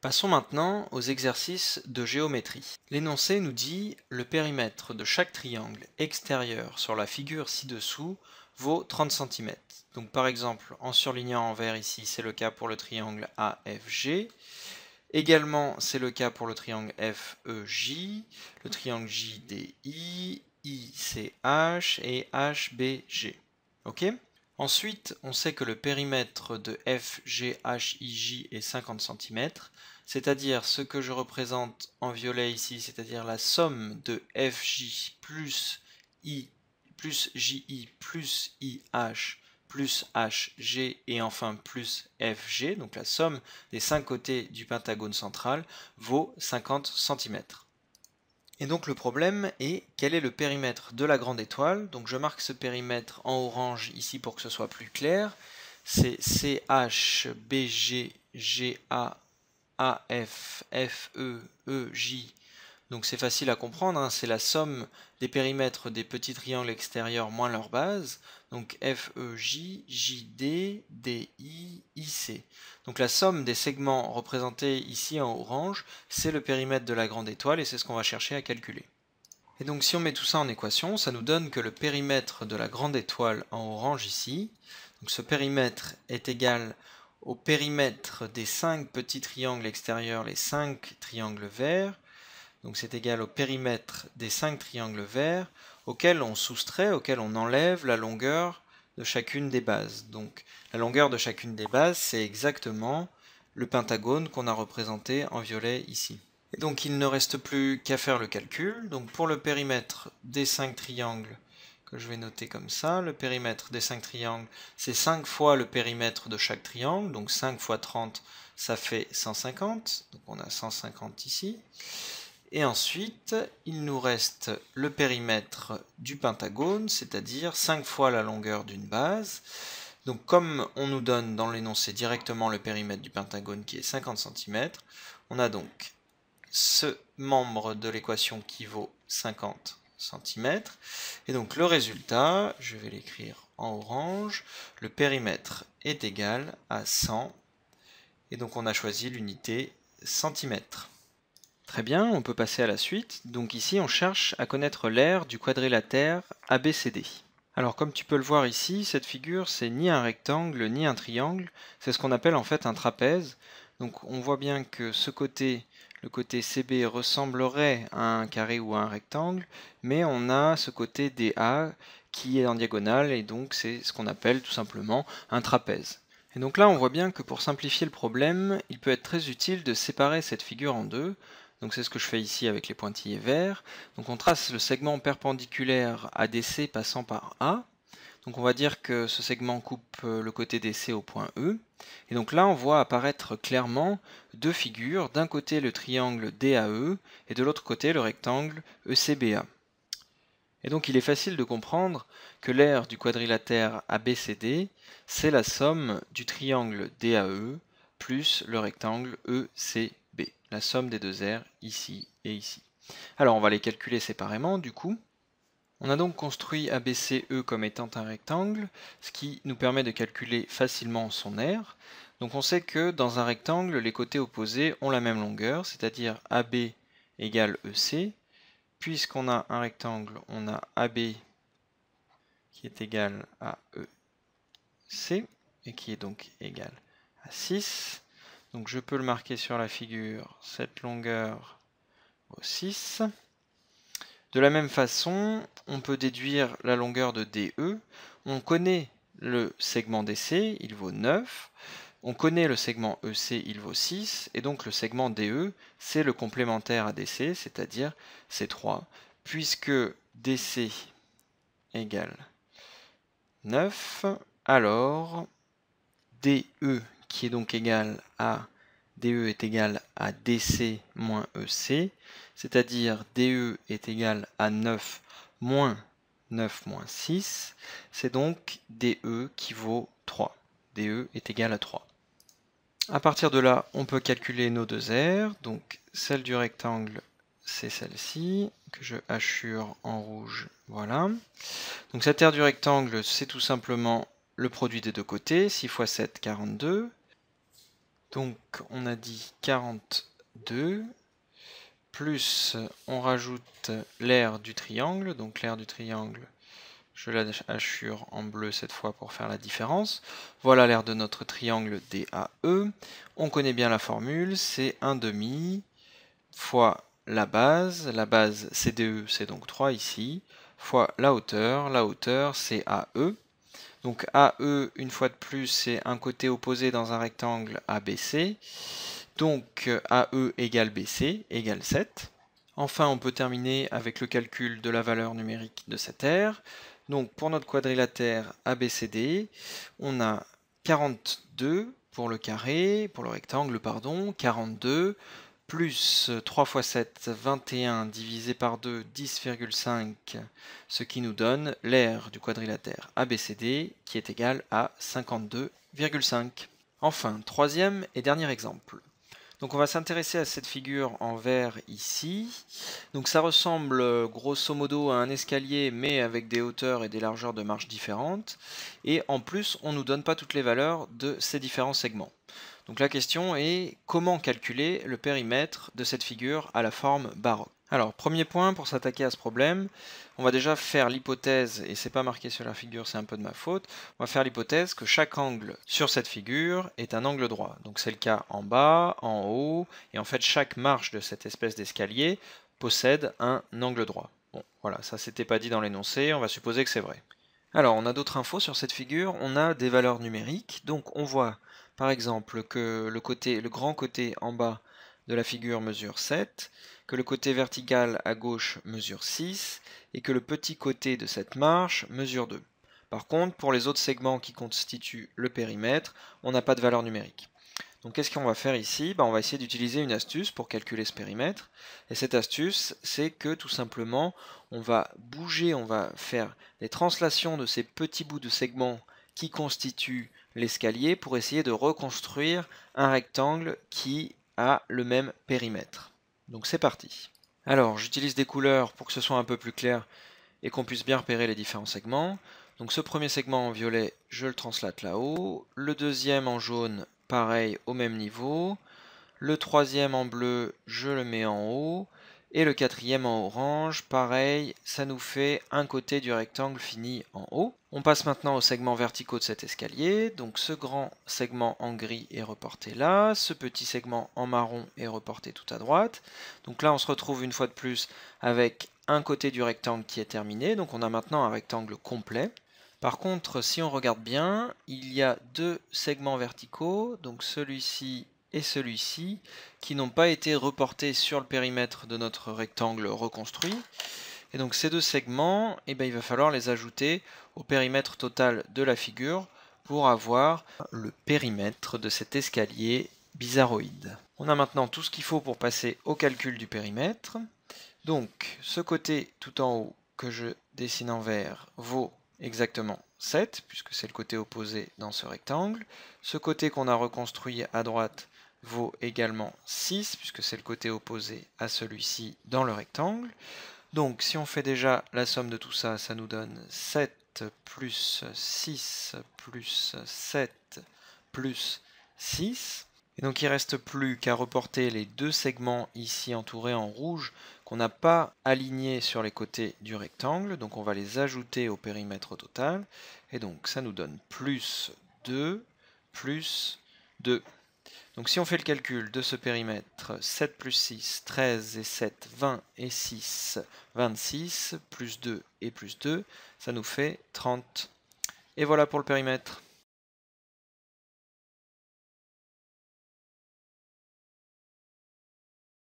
Passons maintenant aux exercices de géométrie. L'énoncé nous dit le périmètre de chaque triangle extérieur sur la figure ci-dessous vaut 30 cm. Donc par exemple, en surlignant en vert ici, c'est le cas pour le triangle AFG. Également, c'est le cas pour le triangle FEJ, le triangle JDI, ICH et HBG. OK Ensuite, on sait que le périmètre de FGHIJ est 50 cm, c'est-à-dire ce que je représente en violet ici, c'est-à-dire la somme de FJ plus I plus JI plus IH plus HG et enfin plus FG, donc la somme des cinq côtés du pentagone central, vaut 50 cm. Et donc le problème est quel est le périmètre de la grande étoile. Donc je marque ce périmètre en orange ici pour que ce soit plus clair. C'est CH, E, e donc c'est facile à comprendre, hein. c'est la somme des périmètres des petits triangles extérieurs moins leur base, donc FEJ, JD, DI, IC. Donc la somme des segments représentés ici en orange, c'est le périmètre de la grande étoile et c'est ce qu'on va chercher à calculer. Et donc si on met tout ça en équation, ça nous donne que le périmètre de la grande étoile en orange ici, donc ce périmètre est égal au périmètre des 5 petits triangles extérieurs, les 5 triangles verts, donc c'est égal au périmètre des 5 triangles verts auquel on soustrait, auquel on enlève la longueur de chacune des bases. Donc la longueur de chacune des bases, c'est exactement le pentagone qu'on a représenté en violet ici. donc il ne reste plus qu'à faire le calcul. Donc pour le périmètre des 5 triangles, que je vais noter comme ça, le périmètre des 5 triangles, c'est 5 fois le périmètre de chaque triangle, donc 5 fois 30, ça fait 150, donc on a 150 ici. Et ensuite, il nous reste le périmètre du pentagone, c'est-à-dire 5 fois la longueur d'une base. Donc comme on nous donne dans l'énoncé directement le périmètre du pentagone qui est 50 cm, on a donc ce membre de l'équation qui vaut 50 cm. Et donc le résultat, je vais l'écrire en orange, le périmètre est égal à 100. Et donc on a choisi l'unité centimètre. Très bien, on peut passer à la suite. Donc ici, on cherche à connaître l'aire du quadrilatère ABCD. Alors comme tu peux le voir ici, cette figure, c'est ni un rectangle, ni un triangle. C'est ce qu'on appelle en fait un trapèze. Donc on voit bien que ce côté, le côté CB ressemblerait à un carré ou à un rectangle, mais on a ce côté DA qui est en diagonale, et donc c'est ce qu'on appelle tout simplement un trapèze. Et donc là, on voit bien que pour simplifier le problème, il peut être très utile de séparer cette figure en deux. Donc c'est ce que je fais ici avec les pointillés verts. Donc on trace le segment perpendiculaire à passant par A. Donc on va dire que ce segment coupe euh, le côté DC au point E. Et donc là on voit apparaître clairement deux figures, d'un côté le triangle DAE et de l'autre côté le rectangle ECBA. Et donc il est facile de comprendre que l'aire du quadrilatère ABCD, c'est la somme du triangle DAE plus le rectangle ECBA la somme des deux R ici et ici. Alors on va les calculer séparément du coup. On a donc construit ABCE comme étant un rectangle, ce qui nous permet de calculer facilement son aire. Donc on sait que dans un rectangle, les côtés opposés ont la même longueur, c'est-à-dire AB égale EC. Puisqu'on a un rectangle, on a AB qui est égal à EC, et qui est donc égal à 6. Donc je peux le marquer sur la figure, cette longueur vaut 6. De la même façon, on peut déduire la longueur de DE. On connaît le segment DC, il vaut 9. On connaît le segment EC, il vaut 6. Et donc le segment DE, c'est le complémentaire à DC, c'est-à-dire C3, puisque DC égale 9, alors DE qui est donc égal à DE est égal à DC moins EC, c'est-à-dire DE est égal à 9 moins 9 moins 6, c'est donc DE qui vaut 3. DE est égal à 3. A partir de là, on peut calculer nos deux R, donc celle du rectangle c'est celle-ci, que je hachure en rouge, voilà. Donc cette aire du rectangle, c'est tout simplement le produit des deux côtés, 6 fois 7, 42, donc on a dit 42 plus on rajoute l'aire du triangle. Donc l'aire du triangle, je la en bleu cette fois pour faire la différence. Voilà l'aire de notre triangle DAE. On connaît bien la formule, c'est 1 demi fois la base. La base CDE, c'est donc 3 ici, fois la hauteur. La hauteur, c'est AE. Donc AE, une fois de plus, c'est un côté opposé dans un rectangle ABC. Donc AE égale BC égale 7. Enfin, on peut terminer avec le calcul de la valeur numérique de cette R. Donc pour notre quadrilatère ABCD, on a 42 pour le carré, pour le rectangle, pardon, 42 plus 3 fois 7, 21 divisé par 2, 10,5, ce qui nous donne l'aire du quadrilatère ABCD qui est égal à 52,5. Enfin, troisième et dernier exemple. Donc on va s'intéresser à cette figure en vert ici. Donc ça ressemble grosso modo à un escalier mais avec des hauteurs et des largeurs de marche différentes. Et en plus on ne nous donne pas toutes les valeurs de ces différents segments. Donc la question est comment calculer le périmètre de cette figure à la forme baroque alors, premier point pour s'attaquer à ce problème, on va déjà faire l'hypothèse, et c'est pas marqué sur la figure, c'est un peu de ma faute, on va faire l'hypothèse que chaque angle sur cette figure est un angle droit. Donc c'est le cas en bas, en haut, et en fait chaque marche de cette espèce d'escalier possède un angle droit. Bon, voilà, ça c'était pas dit dans l'énoncé, on va supposer que c'est vrai. Alors, on a d'autres infos sur cette figure, on a des valeurs numériques, donc on voit par exemple, que le, côté, le grand côté en bas de la figure mesure 7, que le côté vertical à gauche mesure 6, et que le petit côté de cette marche mesure 2. Par contre, pour les autres segments qui constituent le périmètre, on n'a pas de valeur numérique. Donc qu'est-ce qu'on va faire ici ben, On va essayer d'utiliser une astuce pour calculer ce périmètre. Et cette astuce, c'est que tout simplement, on va bouger, on va faire des translations de ces petits bouts de segments qui constituent l'escalier pour essayer de reconstruire un rectangle qui a le même périmètre. Donc c'est parti. Alors j'utilise des couleurs pour que ce soit un peu plus clair et qu'on puisse bien repérer les différents segments. Donc ce premier segment en violet, je le translate là-haut. Le deuxième en jaune, pareil, au même niveau. Le troisième en bleu, je le mets en haut. Et le quatrième en orange, pareil, ça nous fait un côté du rectangle fini en haut. On passe maintenant aux segments verticaux de cet escalier. Donc ce grand segment en gris est reporté là, ce petit segment en marron est reporté tout à droite. Donc là on se retrouve une fois de plus avec un côté du rectangle qui est terminé, donc on a maintenant un rectangle complet. Par contre, si on regarde bien, il y a deux segments verticaux, donc celui-ci et celui-ci, qui n'ont pas été reportés sur le périmètre de notre rectangle reconstruit. Et donc ces deux segments, eh bien, il va falloir les ajouter au périmètre total de la figure pour avoir le périmètre de cet escalier bizarroïde. On a maintenant tout ce qu'il faut pour passer au calcul du périmètre. Donc ce côté tout en haut que je dessine en vert vaut exactement 7, puisque c'est le côté opposé dans ce rectangle. Ce côté qu'on a reconstruit à droite vaut également 6, puisque c'est le côté opposé à celui-ci dans le rectangle. Donc si on fait déjà la somme de tout ça, ça nous donne 7 plus 6 plus 7 plus 6. Et donc il ne reste plus qu'à reporter les deux segments ici entourés en rouge qu'on n'a pas alignés sur les côtés du rectangle. Donc on va les ajouter au périmètre total. Et donc ça nous donne plus 2 plus 2. Donc si on fait le calcul de ce périmètre, 7 plus 6, 13 et 7, 20 et 6, 26, plus 2 et plus 2, ça nous fait 30. Et voilà pour le périmètre.